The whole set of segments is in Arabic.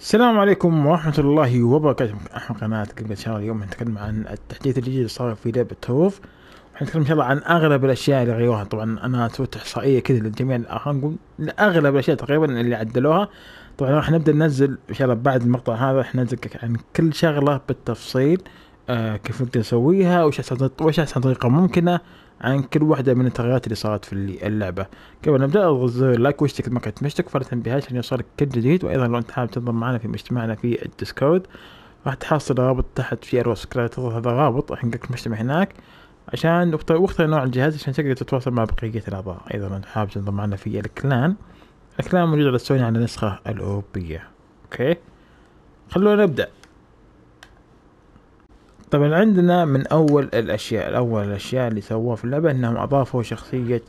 السلام عليكم ورحمة الله وبركاته أحمد قناة قبل الله اليوم نتكلم عن التحديث الجديد اللي صار في لعبة هوف حنتكلم إن شاء الله عن أغلب الأشياء اللي غيروها طبعا أنا سويت إحصائية كذا للجميع الآخرين نقول لأغلب الأشياء تقريبا اللي عدلوها طبعا راح نبدأ ننزل إن شاء الله بعد المقطع هذا راح ننزل عن كل شغلة بالتفصيل آه كيف نقدر نسويها وش أحسن طريقة ممكنة عن كل واحدة من التغييرات اللي صارت في اللعبة قبل نبدأ اضغط زر لايك واشترك ما كنت مشترك فرد تنبيهات عشان يوصلك كل جديد وأيضا لو أنت حابب تنضم معنا في مجتمعنا في الديسكورد راح تحصل رابط تحت في أروس تضغط هذا الرابط راح ينقلك المجتمع هناك عشان واختر نوع الجهاز عشان تقدر تتواصل مع بقية الأعضاء أيضا لو أنت حابب تنضم معنا في الكلان الكلان موجود على سوني على النسخة الأوروبية أوكي خلونا نبدأ طبعا عندنا من اول الاشياء اول الاشياء اللي سووها في اللعبه انهم اضافوا شخصيه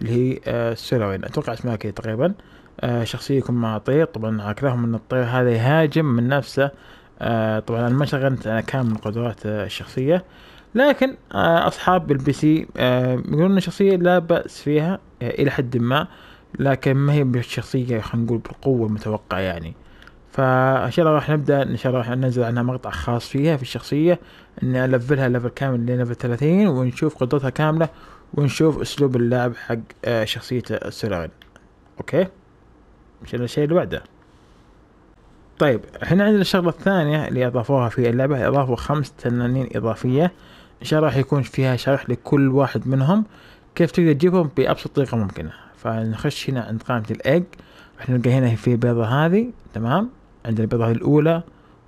اللي هي آه اتوقع اسمها كذا تقريبا آه، شخصيه يكون مع طير طبعا اكرههم ان الطير هذا يهاجم من نفسه آه، طبعا انا ما شغلت انا كامل قدرات القدرات آه، الشخصيه لكن اصحاب البي سي يقولون الشخصيه لا باس فيها الى حد ما لكن ما هي بالشخصية خلينا نقول بالقوه المتوقعه يعني فان شاء الله راح نبدا ان شاء الله راح ننزل عنها مقطع خاص فيها في الشخصيه اني الفلها ليفل كامل لليفل 30 ونشوف قدرتها كامله ونشوف اسلوب اللعب حق آه، شخصيه السراغن اوكي عشان الشيء اللي بعده طيب هنا عندنا الشغلة الثانية اللي أضافوها في اللعبة أضافوا خمس تنانين إضافية إن شاء الله راح يكون فيها شرح لكل واحد منهم كيف تقدر تجيبهم بأبسط طريقة ممكنة فنخش هنا عند قائمة الإيج راح نلقى هنا في بيضة هذه تمام عندنا البضعة الأولى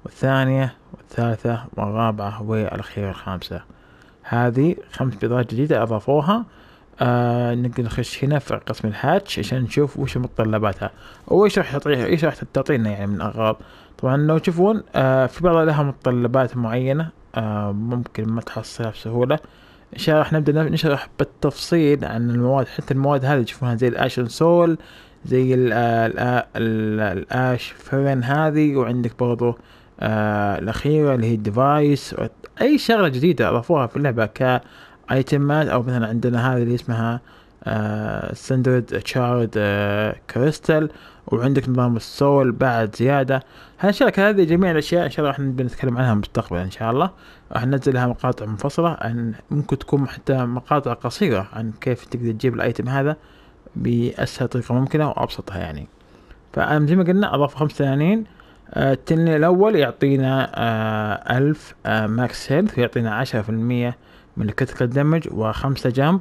والثانية والثالثة والرابعة والأخيرة الخامسة هذه خمس بيضات جديدة أضافوها آه نقدر نخش هنا في قسم الهاتش عشان نشوف وش متطلباتها وايش راح تعطيه ايش راح تعطينا يعني من اغراض طبعا لو تشوفون آه في بعضها لها متطلبات معينة آه ممكن ما تحصلها بسهولة ان شاء الله راح نبدا نشرح بالتفصيل عن المواد حتى المواد هذه تشوفونها زي الاشن سول زي الاش فرن هذه وعندك برضو آه الأخيرة اللي هي الديفايس أي شغلة جديدة أضافوها في اللعبة كأيتمات أو مثلا عندنا هذه اللي اسمها ستاندرد تشارد كريستال وعندك نظام السول بعد زيادة هالأشياء هذه جميع الأشياء إن شاء الله راح نتكلم عنها مستقبلا إن شاء الله راح ننزل لها مقاطع منفصلة عن ممكن تكون حتى مقاطع قصيرة عن كيف تقدر تجيب الأيتم هذا بأسهل طريقة ممكنة وأبسطها يعني زي ما قلنا أضاف خمس تنانين آه، التنين الأول يعطينا آه، ألف ماكس آه، هيلث ويعطينا عشرة في المية من الكتكال دمج وخمسة جامب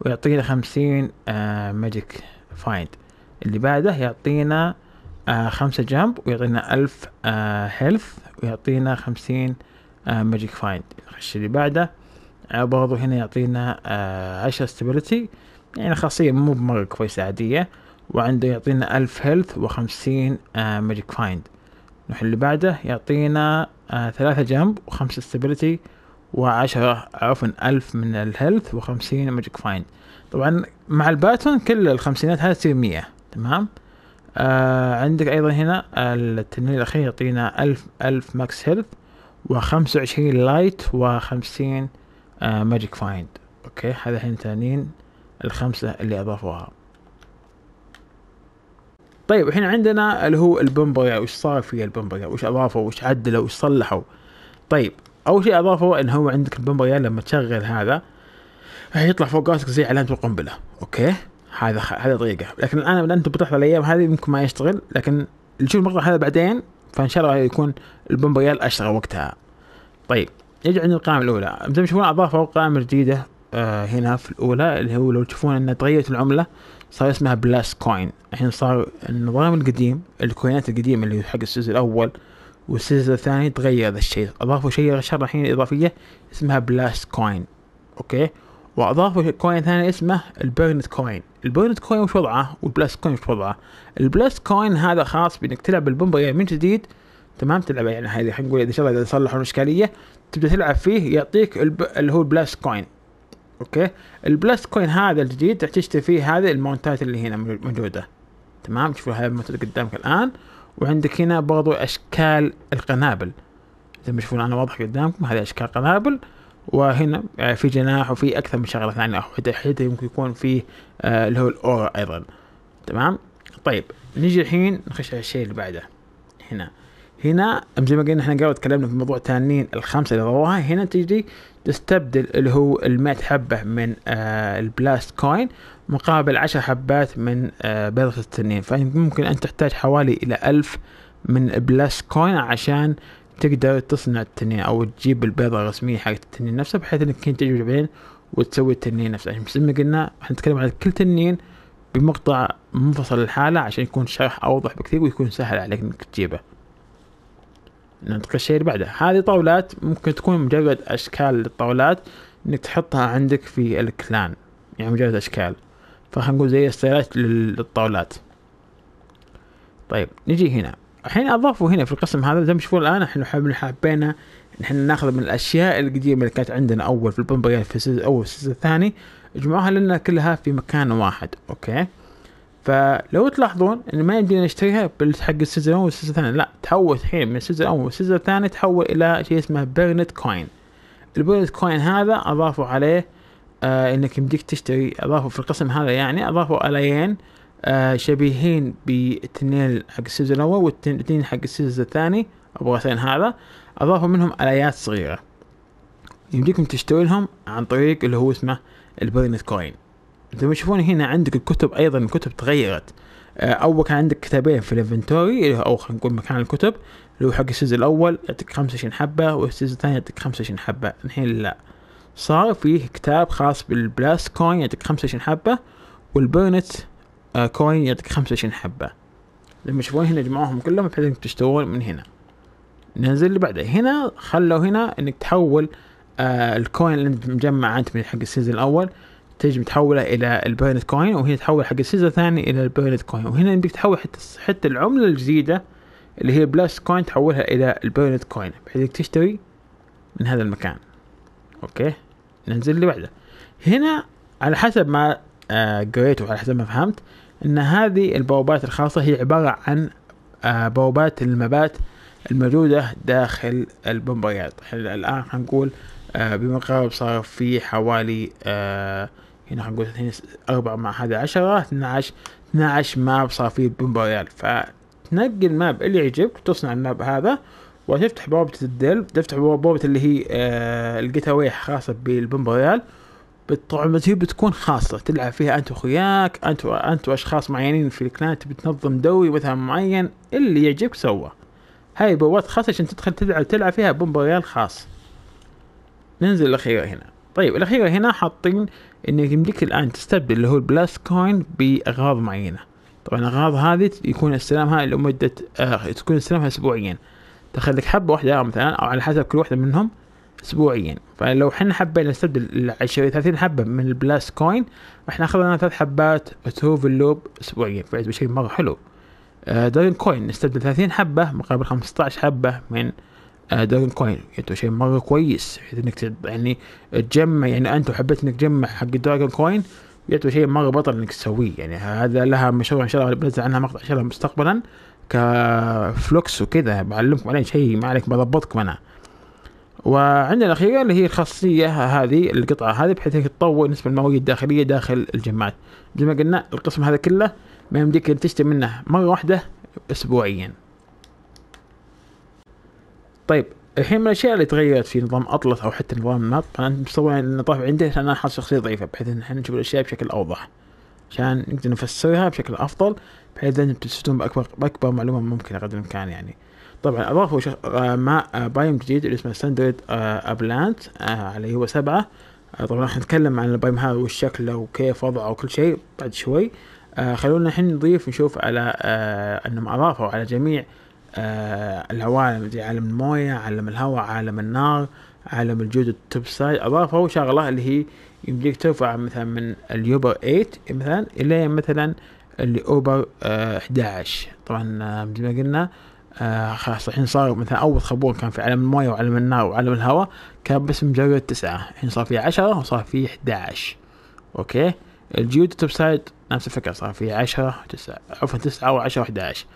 ويعطينا خمسين ماجيك فايند اللي بعده يعطينا خمسة جامب ويعطينا ألف هيلث ويعطينا خمسين ماجيك فايند الخش اللي بعده برضو هنا يعطينا عشرة ستابلتي يعني خاصية مو بمرة كويسة عادية وعنده يعطينا ألف هيلث وخمسين ماجيك آه، فايند نروح اللي بعده يعطينا آه ثلاثة جنب وخمسة ستابيليتي وعشرة عفوا ألف من الهيلث وخمسين ماجيك فايند طبعا مع الباتون كل الخمسينات هذه تصير مية تمام آه عندك أيضا هنا آه، التنين الأخير يعطينا ألف ألف ماكس هيلث وخمسة وعشرين لايت وخمسين ماجيك آه، فايند أوكي هذا الحين ثانيين الخمسة اللي أضافوها طيب الحين عندنا اللي هو البمبريا وش صار في البمبريا وش أضافوا وش عدلوا وش صلحوا طيب أول شيء أضافوا إن هو عندك البمبريا لما تشغل هذا راح يطلع فوق راسك زي علامة القنبلة أوكي هذا خ... هذا طريقة لكن الآن أنت بتحضر الأيام هذه ممكن ما يشتغل لكن نشوف المقطع هذا بعدين فإن شاء الله يكون البومبريال أشتغل وقتها طيب نجي عند القائمة الأولى مثل ما تشوفون أضافوا قائمة جديدة آه، هنا في الاولى اللي هو لو تشوفون انه تغيرت العمله صار اسمها بلاس كوين الحين صار النظام القديم الكوينات القديمه اللي حق السيزون الاول والسيزون الثاني تغير هذا الشيء اضافوا شيء شغله الحين اضافيه اسمها بلاس كوين اوكي واضافوا كوين ثاني اسمه البيرنت كوين البيرنت كوين وش وضعه والبلاس كوين وش وضعه البلاس كوين هذا خاص بانك تلعب البومبا يعني من جديد تمام تلعب يعني هذه خلينا نقول اذا صلحوا الاشكاليه تبدا تلعب فيه يعطيك الب... اللي هو البلاس كوين اوكي البلس كوين هذا الجديد راح تشتري فيه هذه المونتات اللي هنا موجوده تمام شوفوا هاي المونتات قدامك الان وعندك هنا برضو اشكال القنابل زي ما تشوفون انا واضح قدامكم هذه اشكال قنابل وهنا آه، في جناح وفي اكثر من شغله ثانيه حتى يمكن يكون فيه آه، اللي هو الاورا ايضا تمام طيب نيجي الحين نخش على الشيء اللي بعده هنا هنا زي ما قلنا احنا قبل تكلمنا في موضوع تانين الخمسه اللي ضروها هنا تجي تستبدل اللي هو المئة حبة من آه، البلاست كوين مقابل عشر حبات من آه، بيضة التنين فممكن أن تحتاج حوالي إلى ألف من بلاست كوين عشان تقدر تصنع التنين أو تجيب البيضة الرسمية حق التنين نفسه بحيث إنك كنت تجيب بعدين وتسوي التنين نفسه عشان يعني ما قلنا نتكلم عن كل تنين بمقطع منفصل الحالة عشان يكون شرح أوضح بكثير ويكون سهل عليك إنك تجيبه ننتقل الشيء اللي بعده هذه طاولات ممكن تكون مجرد اشكال للطاولات انك تحطها عندك في الكلان يعني مجرد اشكال فخلينا نقول زي السيارات للطاولات طيب نجي هنا الحين اضافوا هنا في القسم هذا زي ما تشوفون الان احنا حابين احنا ناخذ من الاشياء القديمه اللي كانت عندنا اول في البومبريان في السيزون الاول السيزون الثاني جمعوها لنا كلها في مكان واحد اوكي فلو تلاحظون ان ما يمدينا نشتريها بالحق السلسله الاولى والسلسله الثانيه لا تحول الحين من السلسله الاولى والسلسله الثانيه تحول الى شيء اسمه بيرنت كوين البيرنت كوين هذا اضافوا عليه آه انك يمديك تشتري اضافوا في القسم هذا يعني اضافوا الين آه شبيهين بالتنين حق السيزون الاول والتنين حق السيزون الثاني اثنين هذا اضافوا منهم اليات صغيره يمديكم تشتري لهم عن طريق اللي هو اسمه البيرنت كوين زي تشوفون هنا عندك الكتب ايضا الكتب تغيرت آه، اول كان عندك كتابين في الانفنتوري او خلينا نقول مكان الكتب اللي هو حق السيزون الاول يعطيك 25 حبه والسيزون الثاني يعطيك 25 حبه الحين لا صار فيه كتاب خاص بالبلاس كوين يعطيك 25 حبه والبرنت آه، كوين يعطيك 25 حبه لما تشوفون هنا جمعوهم كلهم بحيث انك تشتغل من هنا ننزل اللي بعده هنا خلوا هنا انك تحول آه الكوين اللي انت مجمع انت من حق السيزون الاول تجي متحوله الى البيرنت كوين وهنا تحول حق السيزا ثاني الى البيرنت كوين وهنا بدك تحول حتى حتى العمله الجديده اللي هي بلاست كوين تحولها الى البيرنت كوين بحيث انك تشتري من هذا المكان اوكي ننزل اللي بعده هنا على حسب ما آه، قريت وعلى حسب ما فهمت ان هذه البوابات الخاصه هي عباره عن آه، بوابات المبات الموجوده داخل البمبريات الان حنقول آه، بمقارب صار في حوالي هنا حنقول هنا أربعة مع هذا عشرة اتناش اتناش ماب صار بومبا ريال فتنقي الماب اللي يعجبك تصنع الماب هذا وتفتح بوابة الدل تفتح بوابة اللي هي آه الجيتاوي خاصة بالبمبريال هي بتكون خاصة تلعب فيها أنت وخياك أنت أنت وأشخاص معينين في الكلان بتنظم دوي مثلا معين اللي يعجبك سوا هاي بوابات خاصة عشان تدخل تلعب تلعب فيها بومبريال خاص ننزل الأخيرة هنا طيب الأخيرة هنا حاطين إنك يمديك الآن تستبدل اللي هو البلاس كوين بأغراض معينة طبعا الأغراض هذه يكون استلامها لمدة آه تكون استلامها أسبوعيا تاخذ لك حبة واحدة مثلا أو على حسب كل واحدة منهم أسبوعيا فلو حنا حبينا نستبدل 20 30 حبة من البلاس كوين ناخذ لنا ثلاث حبات ترو في اللوب أسبوعيا فبشيء مرة حلو آه داين كوين نستبدل 30 حبة مقابل 15 حبة من دراجون كوين يعني شيء مره كويس بحيث انك يعني تجمع يعني انت وحبيت انك تجمع حق دراجون كوين يعتبر شيء مره بطل انك تسويه يعني هذا لها مشروع ان شاء الله بنزل عنها مقطع ان شاء الله مستقبلا كفلوكس وكذا بعلمكم عليه شيء ما عليك بضبطكم انا وعندنا الأخيرة اللي هي الخاصية هذه القطعة هذه بحيث انك تطور نسبة الموارد الداخلية داخل الجماعات زي ما قلنا القسم هذا كله ما يمديك تشتري منه مرة واحدة أسبوعيا طيب الحين من الاشياء اللي تغيرت في نظام اطلس او حتى نظام النط انا مستوعب ان النطاف عندي عشان انا حاط شخصيه ضعيفه بحيث ان احنا نشوف الاشياء بشكل اوضح عشان نقدر نفسرها بشكل افضل بحيث ان تستفيدون باكبر باكبر معلومه ممكنه قدر الامكان يعني طبعا اضافوا شخ... آه مع آه بايوم جديد اللي اسمه ستاندرد آه ابلانت آه اللي هو سبعة آه طبعا راح نتكلم عن البايوم هذا والشكل وكيف وضعه وكل شيء بعد شوي آه خلونا الحين نضيف نشوف على آه انهم اضافوا على جميع آه العوالم دي عالم المويه عالم الهواء عالم النار عالم الجود سايد اضافوا شغله اللي هي يمديك ترفع مثلا من اليوبر 8 مثلا الى مثلا الاوبر آه 11 طبعا آه، مثل ما قلنا آه خلاص الحين صار مثلا اول خبور كان في عالم المويه وعالم النار وعالم الهواء كان بس مجرد تسعة الحين صار في عشرة وصار في 11 اوكي الجود توب سايد نفس الفكرة صار في عشرة تسعة عفوا تسعة وعشرة وحداش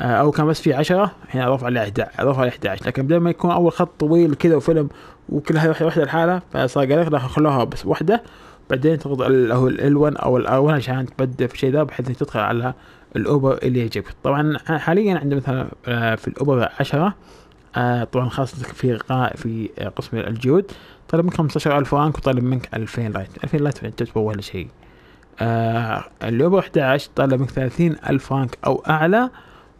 آه، او كان بس في عشرة الحين رفع ل 11 رفع ل 11 لكن بدل ما يكون اول خط طويل كذا وفيلم وكلها واحده لحالها فصار قال لك خلوها بس واحده بعدين تضغط ال 1 او ال 1 عشان تبدا في الشيء ذا بحيث انك تدخل على الاوبر اللي يعجبك طبعا حاليا عندي مثلا آه، في الاوبر 10 آه، طبعا خاصة في في قسم الجود طلب منك 15000 فرانك وطلب منك 2000 لايت 2000 لايت يعني تعتبر ولا شيء اللوبر 11 طلب منك 30000 فرانك او اعلى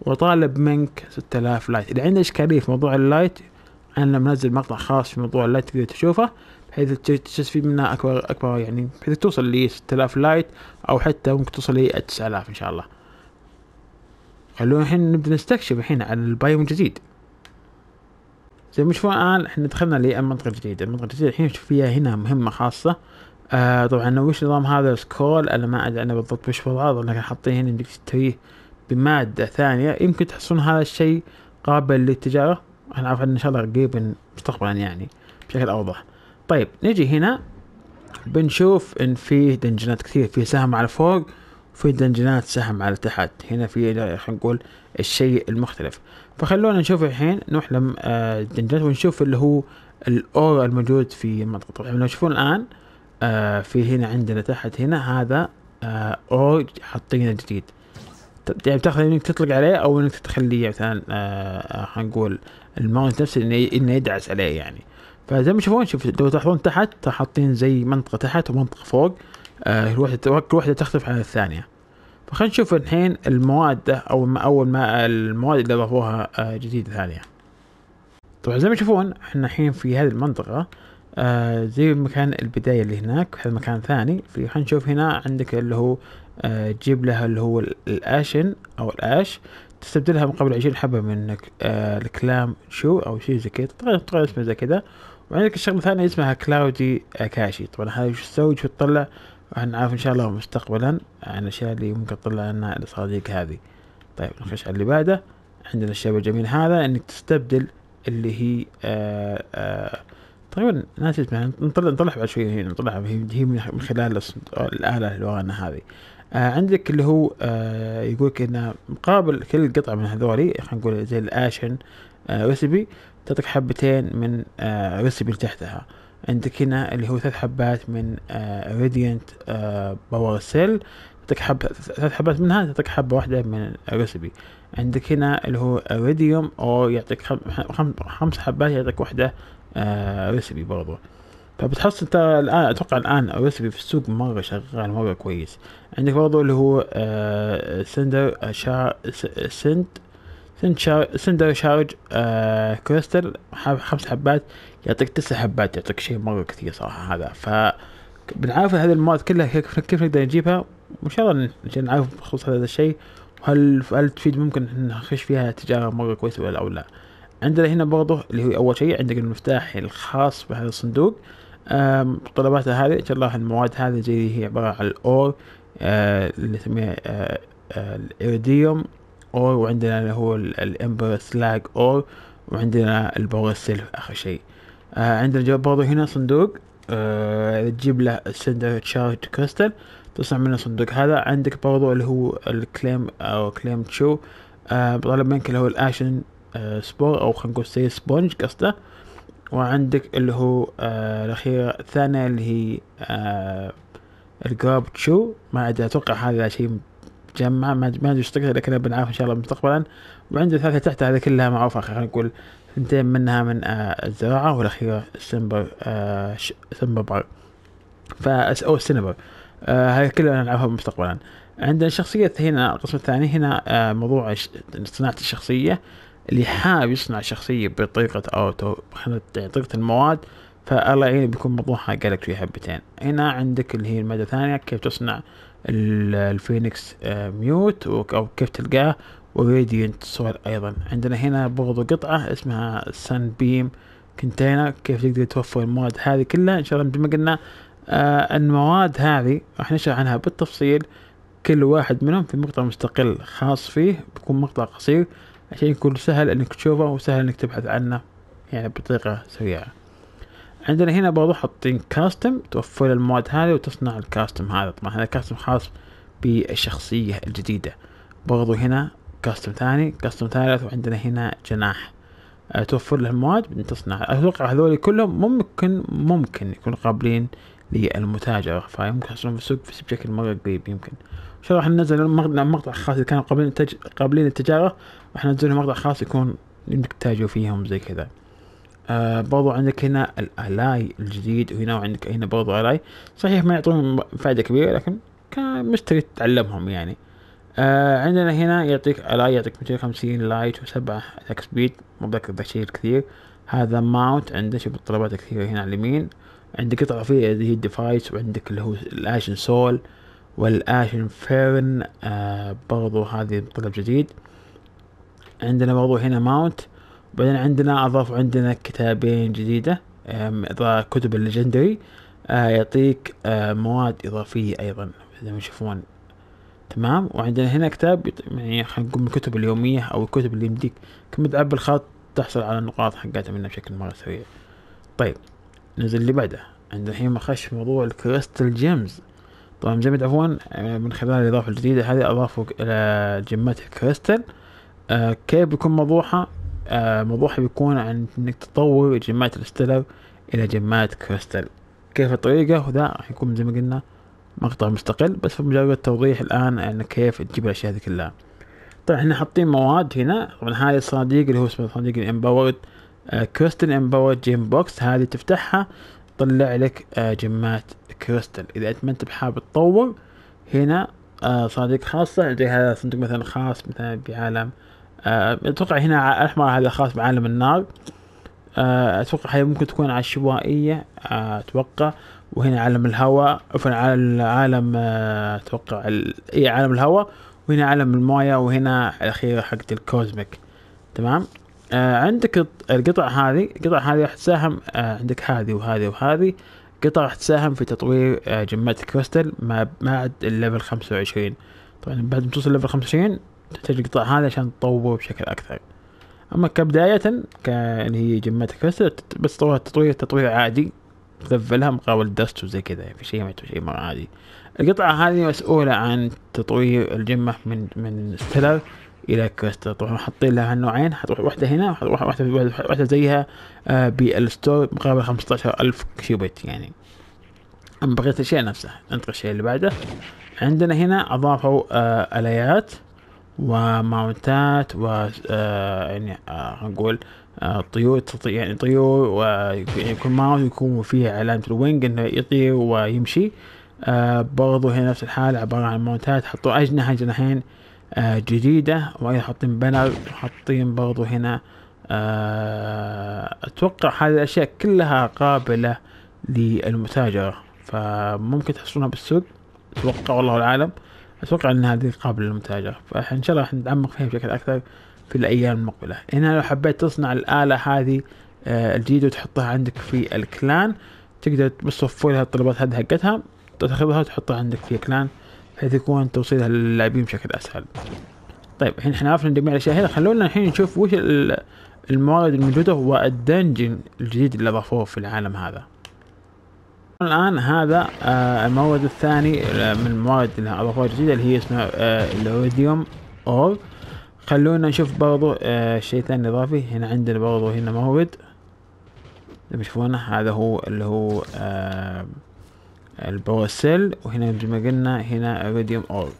وطالب منك 6000 لايك اذا عندك اشكاليه في موضوع اللايت انا منزل مقطع خاص في موضوع اللايت تقدر تشوفه بحيث تستفيد منه اكبر اكبر يعني بحيث توصل ل 6000 لايت او حتى ممكن توصل ل 9000 ان شاء الله خلونا الحين نبدا نستكشف الحين عن البايوم الجديد زي ما تشوفون الان احنا دخلنا للمنطقه الجديده المنطقه الجديده الحين نشوف فيها هنا مهمه خاصه آه طبعا وش نظام هذا سكول انا ما ادري انا بالضبط وش وضعه لكن حاطين هنا انك تسويه بمادة ثانية يمكن تحسون هذا الشيء قابل للتجارة انا عارف ان شاء الله قريبا مستقبلا يعني بشكل اوضح طيب نجي هنا بنشوف ان في دنجنات كثير في سهم على فوق وفي دنجنات سهم على تحت هنا في خلينا نقول الشيء المختلف فخلونا نشوف الحين نروح آه، الدنجنات ونشوف اللي هو الاورا الموجود في المنطقة طبعا لو تشوفون الان آه، في هنا عندنا تحت هنا هذا آه، اور حاطينه جديد يعني بتاخذ انك تطلق عليه او انك تخليه مثلا آه، آه، خلينا نقول الماونت نفسه انه انه يدعس عليه يعني فزي ما تشوفون شوف لو تلاحظون تحت حاطين زي منطقه تحت ومنطقه فوق الوحده كل وحده تختلف عن الثانيه فخلينا نشوف الحين المواد او ما اول ما المواد اللي اضافوها آه، جديد ثانيه طبعا زي ما تشوفون احنا الحين في هذه المنطقه آه زي مكان البداية اللي هناك هذا مكان ثاني في خلينا نشوف هنا عندك اللي هو تجيب آه، لها اللي هو الاشن او الاش تستبدلها من قبل عشرين حبة من آه، الكلام شو او شيء زي كذا تغير تغير اسمه زي كذا وعندك الشغلة الثانية اسمها كلاودي كاشي طبعا هذا شو تسوي شو تطلع راح نعرف ان شاء الله مستقبلا عن الاشياء اللي ممكن تطلع لنا الصناديق هذه طيب نخش على اللي بعده عندنا الشيء الجميل هذا انك تستبدل اللي هي آآ آه، تقريبا ناس اسمها نطلع نطلعها بعد شوي هنا نطلعها هي من خلال الآلة الوانه هذه آه عندك اللي هو آه يقولك انه مقابل كل قطعه من هذولي خلينا نقول زي الاشن آه ريسبي تعطيك حبتين من آه ريسبي تحتها عندك هنا اللي هو ثلاث حبات من آه ريديانت آه باور سيل تعطيك حب ثلاث حبات منها تعطيك حبة واحدة من الريسبي عندك هنا اللي هو ريديوم أو يعطيك خم... خم... خمس حبات يعطيك واحدة آه ريسبي برضو فبتحصل انت الان اتوقع الان الرسبي في السوق مره شغال مره كويس عندك برضو اللي هو آه، سندر شا سند سند سندر شارج آه كريستل خمس حبات يعطيك تسع حبات يعطيك شيء مره كثير صراحه هذا ف بنعرف هذه المواد كلها كيف, كيف نقدر نجيبها وان شاء الله نعرف بخصوص هذا الشيء وهل هل تفيد ممكن نخش فيها تجاره مره كويسه ولا او لا عندنا هنا برضه اللي هو اول شيء عندك المفتاح الخاص بهذا الصندوق طلباتها هذه ان شاء الله المواد هذه زي هي عبارة عن الاور آه، اللي نسميه آه، آه، الايريديوم اور وعندنا اللي هو الامبر سلاج اور وعندنا البور سيلف اخر شيء عندنا عندنا برضو هنا صندوق تجيب له السندر تشارج كريستال تصنع منه صندوق هذا عندك برضو اللي هو الكليم او كليم تشو بطلب طلب منك اللي هو الاشن سبور او خلينا نقول سي سبونج قصده وعندك اللي هو آه الأخيرة الثانية اللي هي آه الجراب تشو ما أدري أتوقع هذا شيء جمع ما أدري إيش لكن بنعرف إن شاء الله مستقبلا وعنده ثلاثة تحت هذه كلها معروفة خلينا نقول اثنتين منها من آه الزراعة والأخيرة السنبر آه سنبر فا أو السنبر آه كلها نلعبها مستقبلا عندنا شخصية هنا القسم الثاني هنا آه موضوع صناعة الشخصية اللي حاب يصنع شخصية بطريقة اوتو بطريقة المواد فالله يعين إيه بيكون موضوع قالك فيه حبتين هنا عندك اللي هي المادة الثانية كيف تصنع الفينكس آه، ميوت او كيف تلقاه وريدينت سول ايضا عندنا هنا برضو قطعة اسمها سان بيم كونتينر كيف تقدر توفر المواد هذه كلها ان شاء الله مثل ما قلنا آه المواد هذه راح نشرح عنها بالتفصيل كل واحد منهم في مقطع مستقل خاص فيه بيكون مقطع قصير عشان يكون سهل انك تشوفه وسهل انك تبحث عنه يعني بطريقة سريعة عندنا هنا برضو حاطين كاستم توفر المواد هذه وتصنع الكاستم هذا طبعا هذا كاستم خاص بالشخصية الجديدة برضو هنا كاستم ثاني كاستم ثالث وعندنا هنا جناح آه، توفر له المواد من تصنع اتوقع هذول كلهم ممكن ممكن يكونوا قابلين للمتاجرة فيمكن يحصلون في السوق بس بشكل مرة قريب يمكن شو راح ننزل مقطع خاص اذا كانوا قابلين التج... قابلين التجارة راح ننزل مقطع خاص يكون انك تتاجروا فيهم زي كذا آه برضو عندك هنا الالاي الجديد وهنا وعندك هنا برضو الاي صحيح ما يعطون فائده كبيره لكن كان مشتري تتعلمهم يعني آه عندنا هنا يعطيك الاي يعطيك 250 لايت وسبعة اتاك سبيد ما بذكر ذا الشيء الكثير هذا ماونت عنده شوف الطلبات كثيرة هنا على اليمين عندك قطعة فيها اللي هي الديفايس وعندك اللي هو الاشن سول والاشن فيرن آه برضو هذه طلب جديد عندنا برضو هنا ماونت بعدين عندنا اضافوا عندنا كتابين جديدة آه كتب الليجندري آه يعطيك آه مواد اضافية ايضا زي ما تشوفون تمام وعندنا هنا كتاب يعني خلينا نقول من الكتب اليومية او الكتب اللي يمديك كم تعبي الخط تحصل على النقاط حقتها منها بشكل مرة سريع طيب نزل اللي بعده عندنا الحين ما خش موضوع الكريستال جيمز طبعا جميد عفوا آه، من خلال الإضافة الجديدة هذه أضافوا إلى جيمات الكريستال آه، كيف بيكون موضوعها آه، موضوعها بيكون عن إنك تطور جيمات الاستلر إلى جيمات كريستال كيف الطريقة وذا راح يكون زي ما قلنا مقطع مستقل بس في مجرد توضيح الآن عن كيف تجيب الأشياء هذه كلها طبعا احنا حاطين مواد هنا طبعا هاي الصناديق اللي هو اسمه صناديق الامباورد آه امباورد جيم بوكس هذه تفتحها تطلع لك آه، جمات كريستال اذا انت ما انت بحاب تطور هنا آه، صناديق خاصة زي هذا صندوق مثلا خاص مثلا بعالم آه، اتوقع هنا الاحمر هذا خاص بعالم النار اتوقع هي ممكن تكون عشوائية اتوقع وهنا عالم الهواء عفوا عالم اتوقع اي عالم الهواء وهنا عالم المويه وهنا الاخير حقت الكوزميك تمام آه عندك القطع هذه القطع هذه راح تساهم آه عندك هذه وهذه وهذه قطع راح تساهم في تطوير آه جمات الكريستال ما بعد الليفل خمسة وعشرين طبعا بعد ما توصل الليفل خمسة وعشرين تحتاج القطع هذه عشان تطوره بشكل أكثر أما كبداية اللي يعني هي جمات الكريستال بس تطوير تطوير تطوير عادي تلفلها مقابل دست وزي كذا يعني في شيء ما شيء مرة عادي القطعة هذه مسؤولة عن تطوير الجمة من من ستيلر الى كويست طبعا حاطين لها نوعين حتروح واحده هنا وحتروح واحده واحده زيها آه، بالستور مقابل 15000 كيوبيت يعني اما بقيه الاشياء نفسها ننتقل الشيء اللي بعده عندنا هنا اضافوا آه، اليات وماونتات و آه، يعني نقول طيور يعني طيور ويكون يعني ماونت يكون فيه علامة الوينج انه يطير ويمشي برضو هنا نفس الحال عبارة عن ماونتات حطوا اجنحة جناحين آه، جديدة وأيضا حاطين بانر حاطين برضو هنا آه، أتوقع هذه الأشياء كلها قابلة للمتاجرة فممكن تحصلونها بالسوق أتوقع والله العالم أتوقع أن هذه قابلة للمتاجرة فإن شاء الله نتعمق فيها بشكل أكثر في الأيام المقبلة هنا لو حبيت تصنع الآلة هذه آه، الجديدة وتحطها عندك في الكلان تقدر بس لها الطلبات هذه حقتها تاخذها وتحطها عندك في كلان بحيث يكون توصيلها للاعبين بشكل اسهل طيب الحين احنا عرفنا جميع الاشياء هنا خلونا الحين نشوف وش الموارد الموجوده والدنجن الجديد اللي اضافوه في العالم هذا الان هذا آه، المورد الثاني آه، من الموارد اللي اضافوها جديده اللي هي اسمها آه، الاوديوم اور خلونا نشوف برضو شيء ثاني اضافي هنا عندنا برضو هنا مورد تشوفونه هذا هو اللي هو آه سيل وهنا زي ما قلنا هنا iridium اول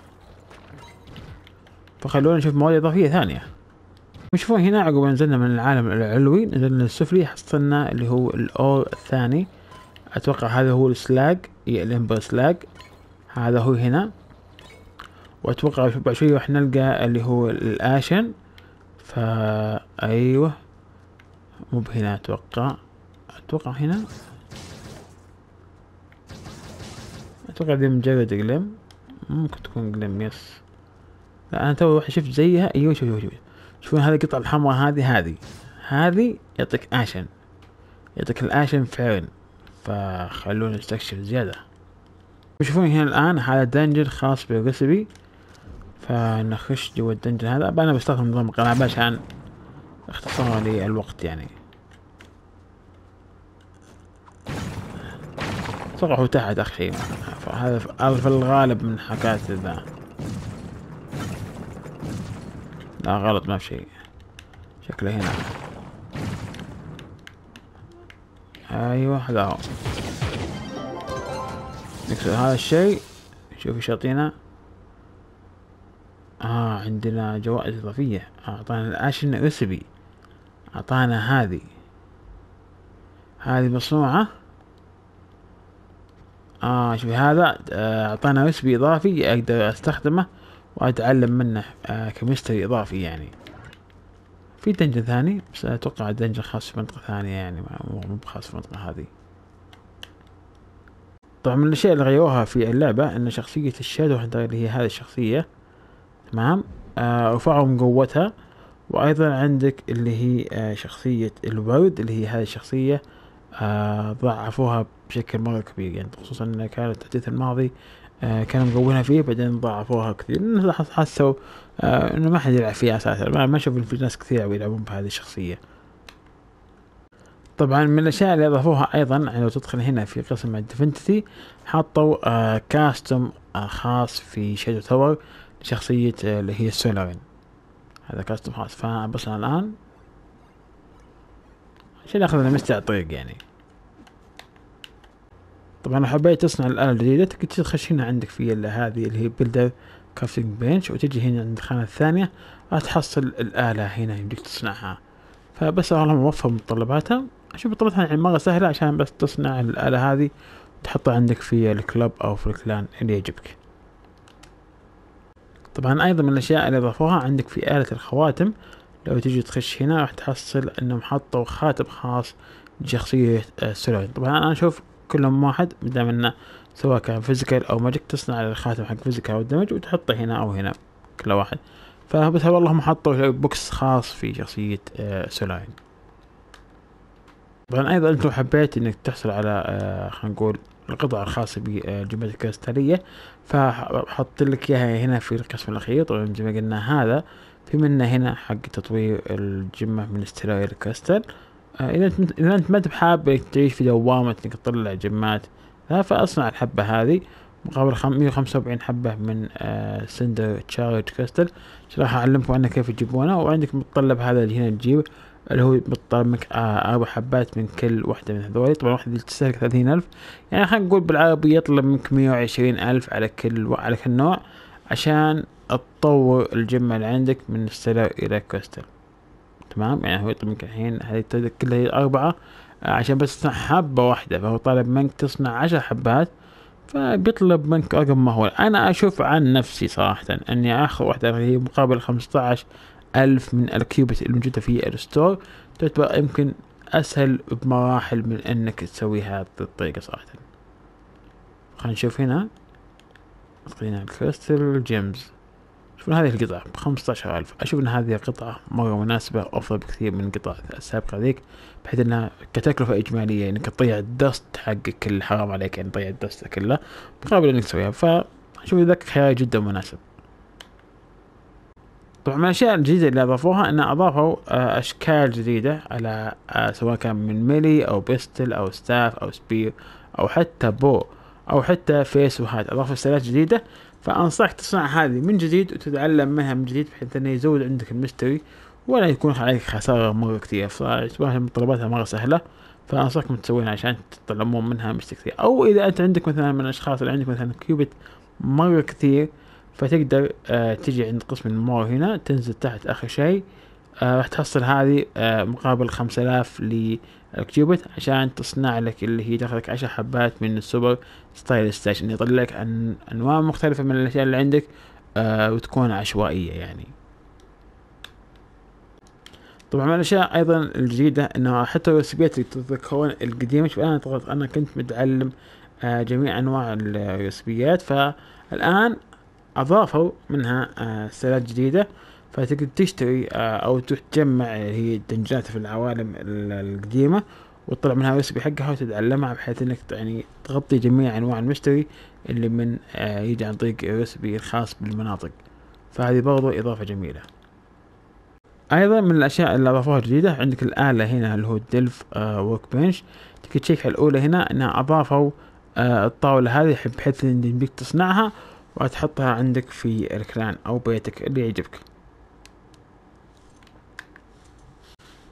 فخلونا نشوف مواد اضافية ثانية شوفون هنا عقب نزلنا من العالم العلوي نزلنا السفلي حصلنا اللي هو الاور الثاني اتوقع هذا هو السلاج الامبر سلاج هذا هو هنا واتوقع بعد شوي راح نلقى اللي هو الاشن فا ايوه مو بهنا اتوقع اتوقع هنا اتوقع دي مجرد قلم ممكن تكون قلم يس لا انا تو شفت زيها ايوه شوف شوف شوف شوفون هذه القطعة الحمراء هذه هذه هذه يعطيك اشن يعطيك الاشن فعلا فخلونا نستكشف زيادة تشوفون هنا الان هذا دنجل خاص بالرسبي فنخش جوا الدنجل هذا انا بستخدم نظام القلعة عشان اختصار لي الوقت يعني هو تحت شيء هذا هذا في الغالب من حكاية ذا لا غلط ما في شيء شكله هنا ايوه هذا هو نكسر هذا الشيء شوف ايش يعطينا اه عندنا جوائز اضافية اعطانا الاشن اسبي اعطانا هذه هذه مصنوعة آه شوف هذا آه، اعطانا آه يوسبي اضافي اقدر استخدمه واتعلم منه آه كمشتري اضافي يعني في دنجن ثاني بس اتوقع دنجن خاص في منطقة ثانية يعني مو بخاص في المنطقة هذه طبعا من الاشياء اللي غيروها في اللعبة ان شخصية الشادو هانتر اللي هي هذه الشخصية تمام آه رفعوا من قوتها وايضا عندك اللي هي آه شخصية الورد اللي هي هذه الشخصية آه ضعفوها بشكل مرة كبير يعني خصوصا ان كانت التحديث الماضي آه كانوا مقوينها فيه بعدين ضعفوها كثير لان حسوا آه انه ما حد يلعب فيها اساسا ما, ما في ناس كثير يلعبون بهذه الشخصية طبعا من الاشياء اللي اضافوها ايضا يعني لو تدخل هنا في قسم الدفنتي حطوا آه كاستم آه خاص في شادو تاور لشخصية آه اللي هي سولارين هذا كاستم خاص فبصنا الان عشان ناخذ المستع طريق يعني طبعا لو حبيت تصنع الآلة الجديدة تقدر تخش هنا عندك في هذه اللي هي بيلدر كافتنج بنش وتجي هنا عند الخانة الثانية تحصل الآلة هنا يمديك تصنعها فبس الله موفر متطلباتها أشوف متطلباتها يعني مرة سهلة عشان بس تصنع الآلة هذه تحطها عندك في الكلب أو في الكلان اللي يعجبك طبعا أيضا من الأشياء اللي ضافوها عندك في آلة الخواتم لو تجي تخش هنا راح تحصل انهم حطوا خاتم خاص بشخصية آه، سلوين طبعا انا اشوف كلهم واحد مدام انه سواء كان فيزيكال او ماجيك تصنع الخاتم حق فيزيكال او الدمج وتحطه هنا او هنا كل واحد فبس والله حطوا بوكس خاص في شخصية سولاين آه، طبعا ايضا انت لو حبيت انك تحصل على آه، خلينا نقول القطع الخاصة بالجماجة آه، الكريستالية فحط لك اياها هنا في القسم الاخير طبعا زي ما قلنا هذا في منه هنا حق تطوير الجمة من ستيرويد الكريستال آه، اذا انت اذا انت ما انت حاب تعيش في دوامه انك تطلع جمات فاصنع الحبه هذه مقابل مية وخمسة وسبعين حبة من آه، سندر تشارج كريستل راح أعلمكم عنها كيف تجيبونها وعندك متطلب هذا اللي هنا تجيب اللي هو متطلب منك آه، أربع حبات من كل واحدة من هذولي طبعا واحدة اللي تستهلك ثلاثين ألف يعني خلينا نقول بالعربي يطلب منك مية وعشرين ألف على كل على كل نوع عشان تطور الجمة اللي عندك من السلر إلى كريستل تمام يعني هو يطلب منك الحين هذه كلها الأربعة آه، عشان بس تصنع حبة واحدة فهو طالب منك تصنع عشر حبات فبيطلب منك رقم مهول أنا أشوف عن نفسي صراحة أني آخر واحدة هي مقابل خمسة عشر ألف من الكيوبت الموجودة في الستور تعتبر يمكن أسهل بمراحل من أنك تسويها بالطريقة صراحة خلينا نشوف هنا خلينا الكريستال جيمز يشوفون هذه القطعة بخمسة ألف أشوف أن هذه القطعة مرة مناسبة أفضل بكثير من القطع السابقة ذيك بحيث أنها كتكلفة إجمالية إنك يعني تضيع الدست حقك الحرام عليك يعني تضيع الدست كله مقابل إنك تسويها فأشوف ذاك خيار جدا مناسب طبعا من الاشياء الجديدة اللي اضافوها ان اضافوا آه، اشكال جديدة على آه، سواء كان من ميلي او بيستل او ستاف او سبير او حتى بو او حتى فيس وهات اضافوا ستايلات جديدة فأنصحك تصنع هذه من جديد وتتعلم منها من جديد بحيث أنه يزود عندك المشتري ولا يكون عليك خسارة مرة كثير فاشبه متطلباتها مرة سهلة فأنصحكم تسوينها عشان تتعلمون منها مش كثير أو إذا أنت عندك مثلا من الأشخاص اللي عندك مثلا كيوبت مرة كثير فتقدر آه، تجي عند قسم المور هنا تنزل تحت آخر شيء آه، راح تحصل هذه آه، مقابل آلاف للكيوبت عشان تصنع لك اللي هي تاخذك عشر حبات من السوبر ستايل ستاش انه يطلع لك انواع مختلفه من الاشياء اللي عندك آه، وتكون عشوائيه يعني طبعا من الاشياء ايضا الجديده انه حتى الرسبيات اللي تتذكرون القديمه شوف انا طبعا انا كنت متعلم جميع انواع الرسبيات فالان اضافوا منها سلات جديده فتقدر تشتري آه، او تجمع هي الدنجات في العوالم القديمه وتطلع منها الرسبي حقها وتتعلمها بحيث انك يعني تغطي جميع انواع المشتري اللي من آه، يجي عن طريق الرسبي الخاص بالمناطق فهذه برضو اضافه جميله ايضا من الاشياء اللي اضافوها جديده عندك الاله هنا اللي هو الدلف ورك بنش تقدر تشيك على الاولى هنا انها اضافوا آه، الطاوله هذه بحيث ان بيك تصنعها وتحطها عندك في الكلان او بيتك اللي يعجبك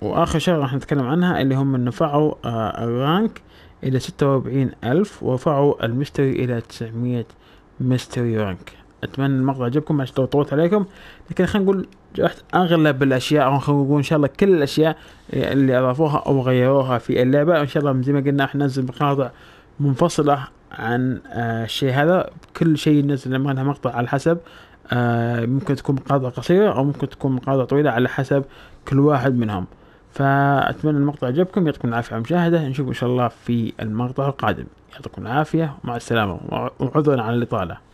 واخر شغله راح نتكلم عنها اللي هم رفعوا آه، الرانك الى ستة واربعين الف ورفعوا المستوي الى تسعمية مستوي رانك اتمنى المقطع عجبكم عشان طولت عليكم لكن خلينا نقول جرحت اغلب الاشياء او خلينا نقول ان شاء الله كل الاشياء اللي اضافوها او غيروها في اللعبه ان شاء الله زي ما قلنا راح ننزل مقاطع منفصله عن آه، الشيء هذا كل شيء ننزل لها مقطع على حسب آه، ممكن تكون مقاطع قصيره او ممكن تكون مقاطع طويله على حسب كل واحد منهم فأتمنى المقطع عجبكم يعطيكم العافية على المشاهدة نشوفكم إن شاء الله في المقطع القادم يعطيكم العافية ومع السلامة وعذرا على الإطالة